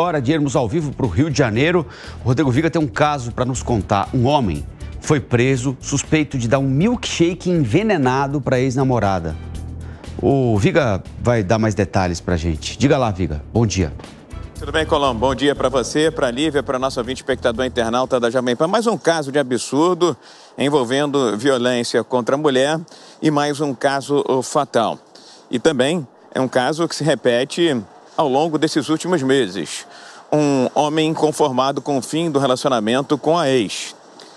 hora de irmos ao vivo para o Rio de Janeiro. O Rodrigo Viga tem um caso para nos contar. Um homem foi preso suspeito de dar um milkshake envenenado para ex-namorada. O Viga vai dar mais detalhes para a gente. Diga lá, Viga. Bom dia. Tudo bem, Colombo? Bom dia para você, para a Lívia, para nosso ouvinte espectador internauta da Jovem Pan. Mais um caso de absurdo envolvendo violência contra a mulher e mais um caso fatal. E também é um caso que se repete ao longo desses últimos meses. Um homem conformado com o fim do relacionamento com a ex.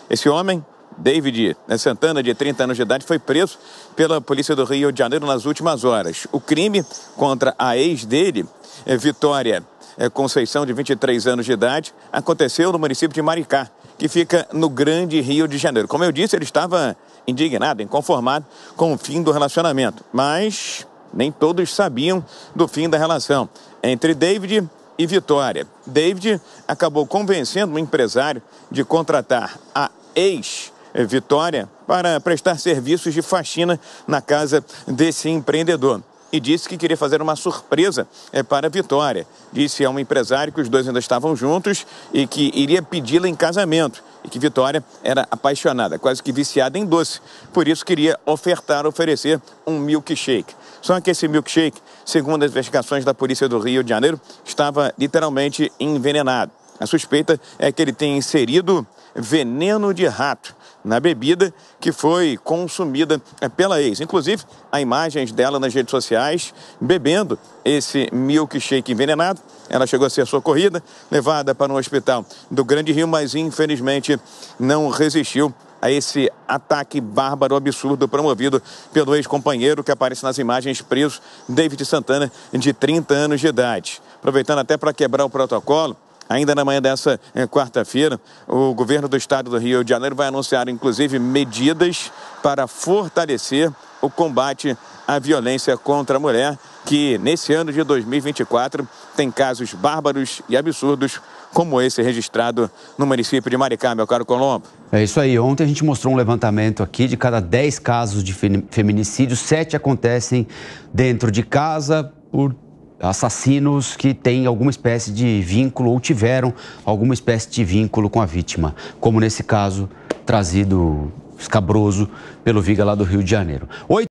Esse homem, David Santana, de 30 anos de idade, foi preso pela Polícia do Rio de Janeiro nas últimas horas. O crime contra a ex dele, eh, Vitória eh, Conceição, de 23 anos de idade, aconteceu no município de Maricá, que fica no Grande Rio de Janeiro. Como eu disse, ele estava indignado, inconformado com o fim do relacionamento, mas nem todos sabiam do fim da relação entre David e Vitória. David acabou convencendo um empresário de contratar a ex Vitória para prestar serviços de faxina na casa desse empreendedor e disse que queria fazer uma surpresa é, para a Vitória. Disse a um empresário que os dois ainda estavam juntos e que iria pedi-la em casamento e que Vitória era apaixonada, quase que viciada em doce. Por isso queria ofertar, oferecer um milkshake. Só que esse milkshake, segundo as investigações da polícia do Rio de Janeiro, estava literalmente envenenado. A suspeita é que ele tenha inserido veneno de rato na bebida que foi consumida é, pela ex. Inclusive, há imagens dela nas redes sociais bebendo esse milkshake envenenado. Ela chegou a ser socorrida, levada para um hospital do Grande Rio, mas infelizmente não resistiu a esse ataque bárbaro, absurdo promovido pelo ex-companheiro que aparece nas imagens preso, David Santana, de 30 anos de idade. Aproveitando até para quebrar o protocolo, Ainda na manhã dessa eh, quarta-feira, o governo do estado do Rio de Janeiro vai anunciar, inclusive, medidas para fortalecer o combate à violência contra a mulher, que nesse ano de 2024 tem casos bárbaros e absurdos como esse registrado no município de Maricá, meu caro Colombo. É isso aí. Ontem a gente mostrou um levantamento aqui de cada 10 casos de feminicídio, 7 acontecem dentro de casa por assassinos que têm alguma espécie de vínculo ou tiveram alguma espécie de vínculo com a vítima, como nesse caso trazido escabroso pelo Viga lá do Rio de Janeiro. Oito